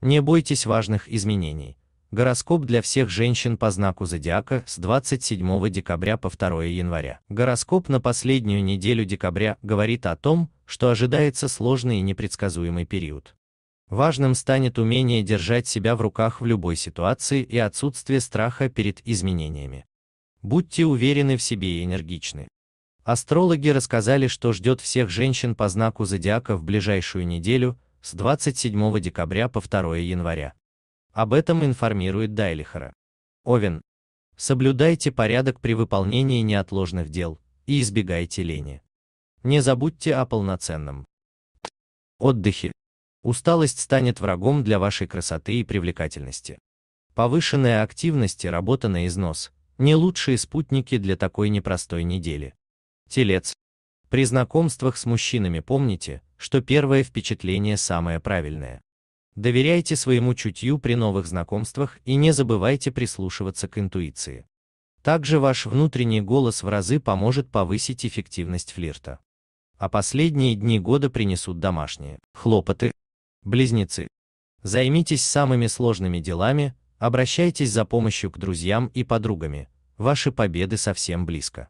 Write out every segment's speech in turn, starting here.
Не бойтесь важных изменений. Гороскоп для всех женщин по знаку зодиака с 27 декабря по 2 января. Гороскоп на последнюю неделю декабря говорит о том, что ожидается сложный и непредсказуемый период. Важным станет умение держать себя в руках в любой ситуации и отсутствие страха перед изменениями. Будьте уверены в себе и энергичны. Астрологи рассказали, что ждет всех женщин по знаку зодиака в ближайшую неделю – с 27 декабря по 2 января. Об этом информирует Дайлихара. Овен. Соблюдайте порядок при выполнении неотложных дел и избегайте лени. Не забудьте о полноценном отдыхе. Усталость станет врагом для вашей красоты и привлекательности. Повышенная активность и работа на износ – не лучшие спутники для такой непростой недели. Телец. При знакомствах с мужчинами помните, что первое впечатление самое правильное. Доверяйте своему чутью при новых знакомствах и не забывайте прислушиваться к интуиции. Также ваш внутренний голос в разы поможет повысить эффективность флирта. А последние дни года принесут домашние хлопоты. Близнецы. Займитесь самыми сложными делами, обращайтесь за помощью к друзьям и подругами, ваши победы совсем близко.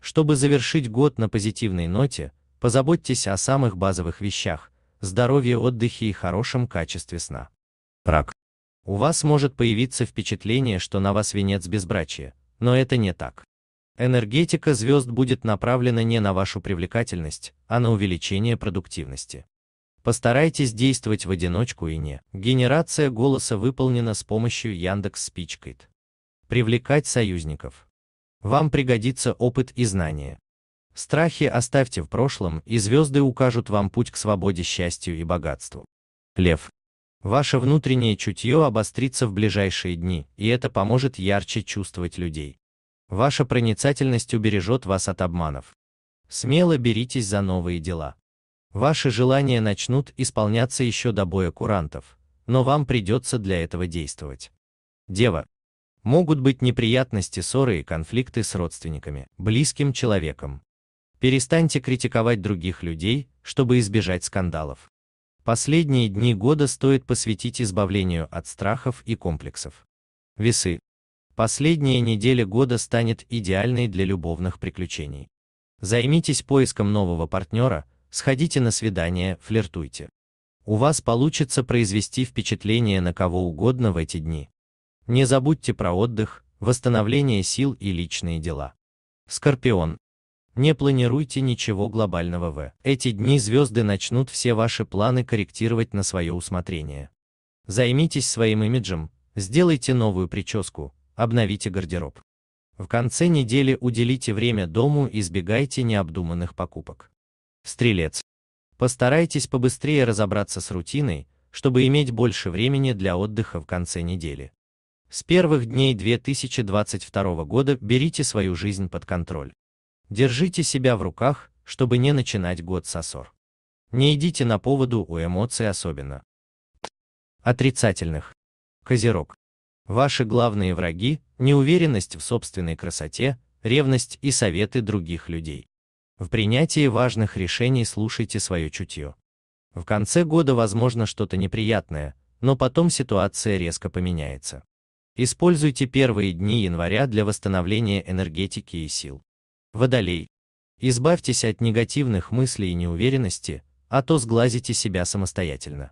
Чтобы завершить год на позитивной ноте, Позаботьтесь о самых базовых вещах – здоровье, отдыхе и хорошем качестве сна. Рак. У вас может появиться впечатление, что на вас венец безбрачия, но это не так. Энергетика звезд будет направлена не на вашу привлекательность, а на увеличение продуктивности. Постарайтесь действовать в одиночку и не. Генерация голоса выполнена с помощью Яндекс Спичкайт. Привлекать союзников. Вам пригодится опыт и знания, Страхи оставьте в прошлом, и звезды укажут вам путь к свободе, счастью и богатству. Лев. Ваше внутреннее чутье обострится в ближайшие дни, и это поможет ярче чувствовать людей. Ваша проницательность убережет вас от обманов. Смело беритесь за новые дела. Ваши желания начнут исполняться еще до боя курантов, но вам придется для этого действовать. Дева. Могут быть неприятности, ссоры и конфликты с родственниками, близким человеком, Перестаньте критиковать других людей, чтобы избежать скандалов. Последние дни года стоит посвятить избавлению от страхов и комплексов. Весы. Последняя неделя года станет идеальной для любовных приключений. Займитесь поиском нового партнера, сходите на свидание, флиртуйте. У вас получится произвести впечатление на кого угодно в эти дни. Не забудьте про отдых, восстановление сил и личные дела. Скорпион. Не планируйте ничего глобального в эти дни звезды начнут все ваши планы корректировать на свое усмотрение. Займитесь своим имиджем, сделайте новую прическу, обновите гардероб. В конце недели уделите время дому, и избегайте необдуманных покупок. Стрелец. Постарайтесь побыстрее разобраться с рутиной, чтобы иметь больше времени для отдыха в конце недели. С первых дней 2022 года берите свою жизнь под контроль. Держите себя в руках, чтобы не начинать год с ссор. Не идите на поводу у эмоций особенно. Отрицательных. Козерог. Ваши главные враги – неуверенность в собственной красоте, ревность и советы других людей. В принятии важных решений слушайте свое чутье. В конце года возможно что-то неприятное, но потом ситуация резко поменяется. Используйте первые дни января для восстановления энергетики и сил. Водолей. Избавьтесь от негативных мыслей и неуверенности, а то сглазите себя самостоятельно.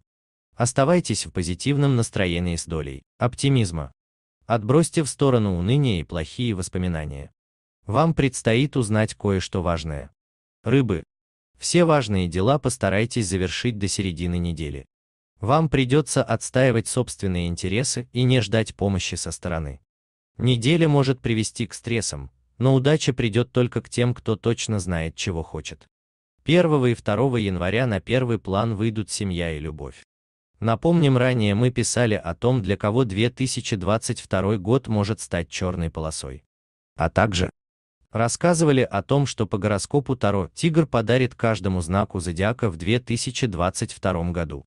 Оставайтесь в позитивном настроении с долей оптимизма. Отбросьте в сторону уныние и плохие воспоминания. Вам предстоит узнать кое-что важное. Рыбы. Все важные дела постарайтесь завершить до середины недели. Вам придется отстаивать собственные интересы и не ждать помощи со стороны. Неделя может привести к стрессам, но удача придет только к тем, кто точно знает, чего хочет. 1 и 2 января на первый план выйдут семья и любовь. Напомним, ранее мы писали о том, для кого 2022 год может стать черной полосой. А также рассказывали о том, что по гороскопу Таро Тигр подарит каждому знаку зодиака в 2022 году.